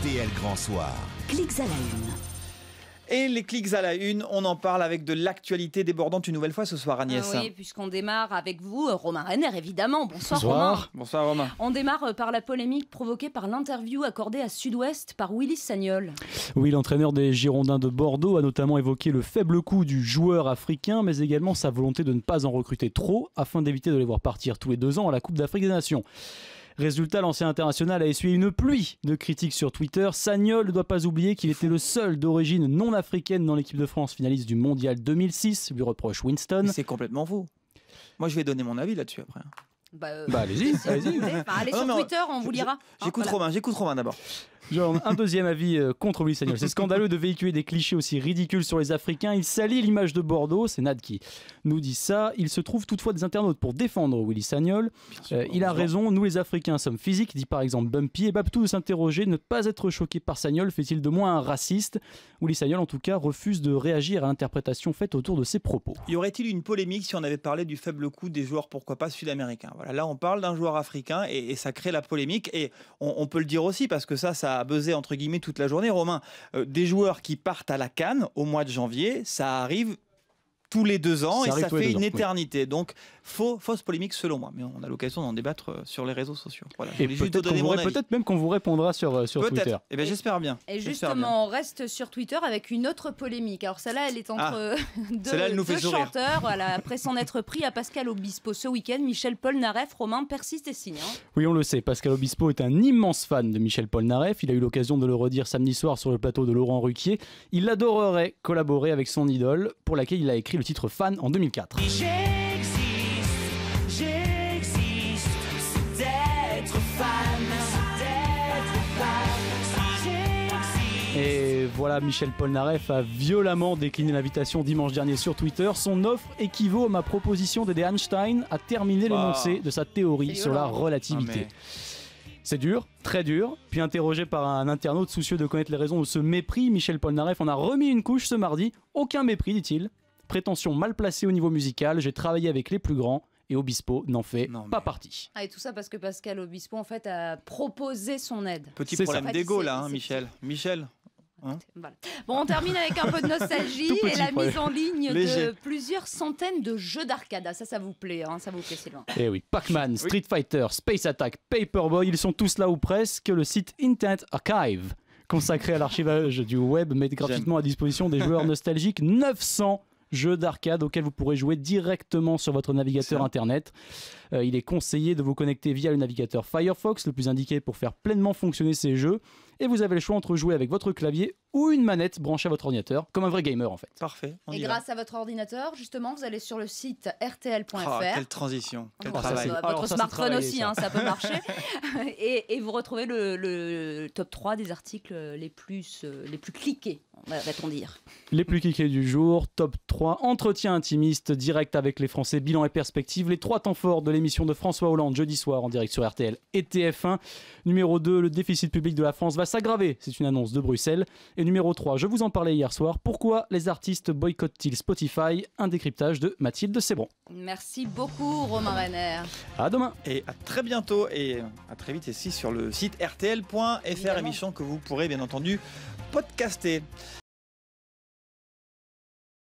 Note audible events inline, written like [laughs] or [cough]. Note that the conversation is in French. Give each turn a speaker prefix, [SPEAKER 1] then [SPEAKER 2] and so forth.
[SPEAKER 1] RTL Grand Soir. Clics à la une. Et les clics à la une, on en parle avec de l'actualité débordante une nouvelle fois ce soir, Agnès. Ah oui,
[SPEAKER 2] puisqu'on démarre avec vous, Romain Renner, évidemment. Bonsoir, Romain.
[SPEAKER 1] Bonsoir,
[SPEAKER 3] Romain.
[SPEAKER 2] On démarre euh, par la polémique provoquée par l'interview accordée à Sud-Ouest par Willy Sagnol.
[SPEAKER 3] Oui, l'entraîneur des Girondins de Bordeaux a notamment évoqué le faible coût du joueur africain, mais également sa volonté de ne pas en recruter trop afin d'éviter de les voir partir tous les deux ans à la Coupe d'Afrique des Nations. Résultat, l'ancien international a essuyé une pluie de critiques sur Twitter. Sagnol ne doit pas oublier qu'il était le seul d'origine non africaine dans l'équipe de France finaliste du Mondial 2006, lui reproche Winston. C'est complètement faux. Moi, je vais donner mon avis là-dessus après.
[SPEAKER 2] Bah, euh, bah, allez-y, [laughs] allez-y. allez sur Twitter, on vous lira.
[SPEAKER 1] J'écoute Romain, hein, j'écoute Romain d'abord.
[SPEAKER 3] Genre, un deuxième avis euh, contre Willy Sagnol. C'est scandaleux de véhiculer des clichés aussi ridicules sur les Africains. Il salit l'image de Bordeaux. C'est Nad qui nous dit ça. Il se trouve toutefois des internautes pour défendre Willy Sagnol. Euh, il a raison. Nous, les Africains, sommes physiques, dit par exemple Bumpy. Et Babtou de s'interroger. Ne pas être choqué par Sagnol fait-il de moins un raciste Willy Sagnol, en tout cas, refuse de réagir à l'interprétation faite autour de ses propos.
[SPEAKER 1] Y aurait-il une polémique si on avait parlé du faible coût des joueurs, pourquoi pas sud-américains Voilà, là, on parle d'un joueur africain et, ça crée la polémique. Et on, on peut le dire aussi parce que ça, ça à buzzer entre guillemets toute la journée, Romain. Euh, des joueurs qui partent à la canne au mois de janvier, ça arrive tous les deux ans et ça fait une éternité. Donc, faux, fausse polémique selon moi. Mais on a l'occasion d'en débattre euh, sur les réseaux sociaux. et peut-être
[SPEAKER 3] même qu'on vous répondra sur, euh, sur Twitter. et
[SPEAKER 1] eh ben, j'espère bien. Et justement,
[SPEAKER 2] on reste sur Twitter avec une autre polémique. Alors celle-là, elle est entre ah. euh, [laughs] deux, chanteurs. [laughs] après s'en être pris à Pascal Obispo ce week-end, Michel Polnareff, Romain persiste et signe. Hein.
[SPEAKER 3] Oui, on le sait. Pascal Obispo est un immense fan de Michel Polnareff. Il a eu l'occasion de le redire samedi soir sur le plateau de Laurent Ruquier. Il adorerait collaborer avec son idole, pour laquelle il a écrit le titre Fan en 2004. Et voilà, Michel Polnareff a violemment décliné l'invitation dimanche dernier sur Twitter. Son offre équivaut à ma proposition d'aider Einstein à terminer l'énoncé bah. de sa théorie sur la relativité. Ah, C'est dur, très dur. Puis interrogé par un internaute soucieux de connaître les raisons de ce mépris, Michel Polnareff en a remis une couche ce mardi. Aucun mépris, dit-il. Prétention mal placée au niveau musical, j'ai travaillé avec les plus grands et Obispo n'en fait pas partie.
[SPEAKER 2] Ah, et tout ça parce que Pascal Obispo, en fait, a proposé son aide. Petit problème d'égo là, hein,
[SPEAKER 1] Michel. Michel hein
[SPEAKER 2] Bon, on termine avec un peu de nostalgie et la mise en ligne de plusieurs centaines de jeux d'arcade. Ah, ça, ça vous plaît, hein, ça vous plaît, Sylvain. Eh
[SPEAKER 3] oui, Pac-Man, Street Fighter, Space Attack, Paperboy, ils sont tous là ou presque. Le site Intent Archive consacré à l'archivage du web met gratuitement à disposition des joueurs [laughs] nostalgiques 900 jeu d'arcade auquel vous pourrez jouer directement sur votre navigateur internet. Euh, il est conseillé de vous connecter via le navigateur Firefox, le plus indiqué pour faire pleinement fonctionner ces jeux et vous avez le choix entre jouer avec votre clavier ou une manette branchée à votre ordinateur, comme un vrai gamer en fait. Parfait.
[SPEAKER 2] et grâce à votre ordinateur, justement, vous allez sur le site rtl.fr. Ah, quelle
[SPEAKER 3] transition, quel travail.
[SPEAKER 2] votre smartphone aussi, hein, ça. peut marcher. [laughs] et, vous retrouvez le, top 3 des articles les plus, euh, les plus cliqués, va t dire.
[SPEAKER 3] Les plus cliqués du jour, top 3, entretien intimiste, direct avec les Français, bilan et perspective, les trois temps forts de l'émission de François Hollande jeudi soir en direct sur RTL et TF1. Numéro 2, le déficit public de la France va s'aggraver, c'est une annonce de Bruxelles. Et numéro 3, je vous en parlais hier soir, pourquoi les artistes boycottent-ils Spotify Un décryptage de Mathilde Sebron.
[SPEAKER 2] Merci beaucoup Romain Renner.
[SPEAKER 1] À demain. Et à très bientôt et à très vite ici sur le site rtl.fr émission que vous pourrez bien entendu podcaster.